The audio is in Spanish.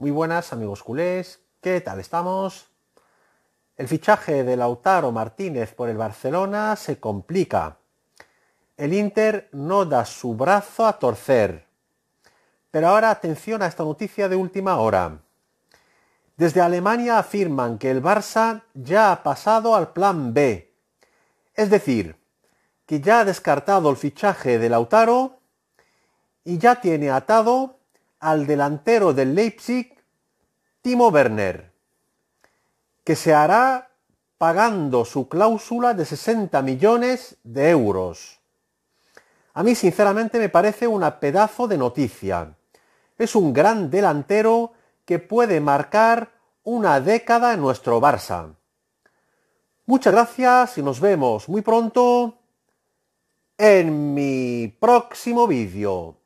Muy buenas amigos culés, ¿qué tal estamos? El fichaje de Lautaro Martínez por el Barcelona se complica. El Inter no da su brazo a torcer. Pero ahora atención a esta noticia de última hora. Desde Alemania afirman que el Barça ya ha pasado al plan B. Es decir, que ya ha descartado el fichaje de Lautaro y ya tiene atado al delantero del Leipzig, Timo Werner, que se hará pagando su cláusula de 60 millones de euros. A mí sinceramente me parece una pedazo de noticia. Es un gran delantero que puede marcar una década en nuestro Barça. Muchas gracias y nos vemos muy pronto en mi próximo vídeo.